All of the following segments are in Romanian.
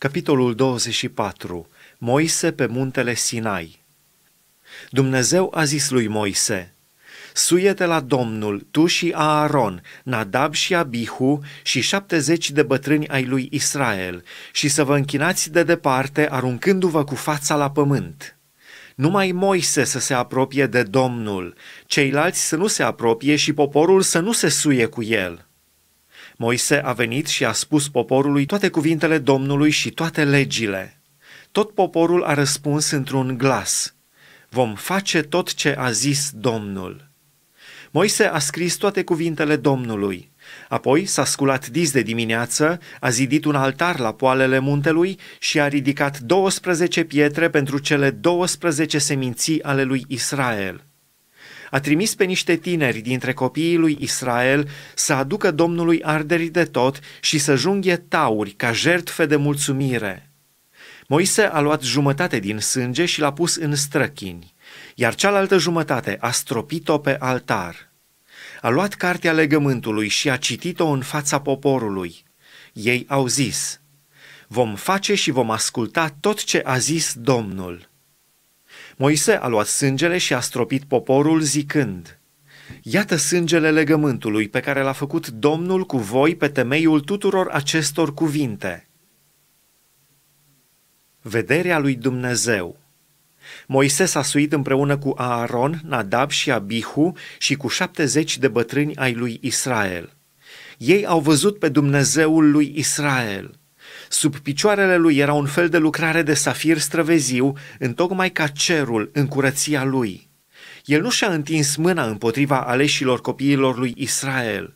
Capitolul 24. Moise pe muntele Sinai. Dumnezeu a zis lui Moise, Suiete la Domnul, tu și Aaron, Nadab și Abihu și șaptezeci de bătrâni ai lui Israel, și să vă închinați de departe, aruncându-vă cu fața la pământ. Numai Moise să se apropie de Domnul, ceilalți să nu se apropie și poporul să nu se suie cu el.” Moise a venit și a spus poporului toate cuvintele Domnului și toate legile. Tot poporul a răspuns într-un glas, vom face tot ce a zis Domnul. Moise a scris toate cuvintele Domnului. Apoi s-a sculat dis de dimineață, a zidit un altar la poalele muntelui și a ridicat 12 pietre pentru cele 12 seminții ale lui Israel a trimis pe niște tineri dintre copiii lui Israel să aducă Domnului arderi de tot și să junghe tauri ca jertfe de mulțumire. Moise a luat jumătate din sânge și l-a pus în străchini, iar cealaltă jumătate a stropit-o pe altar. A luat cartea legământului și a citit-o în fața poporului. Ei au zis, vom face și vom asculta tot ce a zis Domnul. Moise a luat sângele și a stropit poporul zicând, Iată sângele legământului pe care l-a făcut Domnul cu voi pe temeiul tuturor acestor cuvinte. Vederea lui Dumnezeu Moise s-a suit împreună cu Aaron, Nadab și Abihu și cu șaptezeci de bătrâni ai lui Israel. Ei au văzut pe Dumnezeul lui Israel – Sub picioarele lui era un fel de lucrare de safir străveziu, întocmai ca cerul în curăția lui. El nu și-a întins mâna împotriva aleșilor copiilor lui Israel.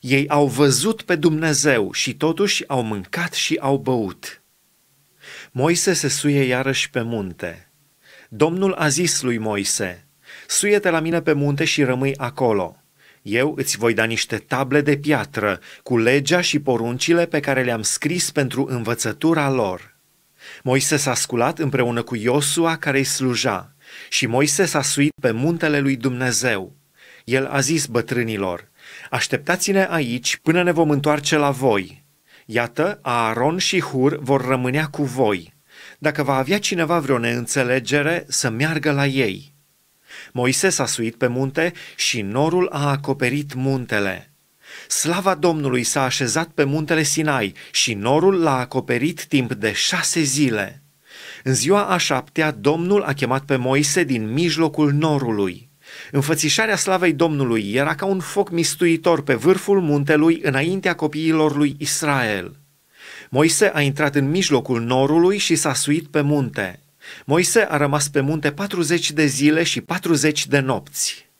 Ei au văzut pe Dumnezeu și totuși au mâncat și au băut. Moise se suie iarăși pe munte. Domnul a zis lui Moise, suie-te la mine pe munte și rămâi acolo. Eu îți voi da niște table de piatră cu legea și poruncile pe care le-am scris pentru învățătura lor. Moise s-a sculat împreună cu Iosua care îi sluja și Moise s-a suit pe muntele lui Dumnezeu. El a zis bătrânilor, așteptați-ne aici până ne vom întoarce la voi. Iată, Aaron și Hur vor rămânea cu voi. Dacă va avea cineva vreo neînțelegere, să meargă la ei.” Moise s-a suit pe munte și norul a acoperit muntele. Slava Domnului s-a așezat pe muntele Sinai și norul l-a acoperit timp de șase zile. În ziua a șaptea, Domnul a chemat pe Moise din mijlocul norului. Înfățișarea slavei Domnului era ca un foc mistuitor pe vârful muntelui înaintea copiilor lui Israel. Moise a intrat în mijlocul norului și s-a suit pe munte. Moise a rămas pe munte 40 de zile și 40 de nopți.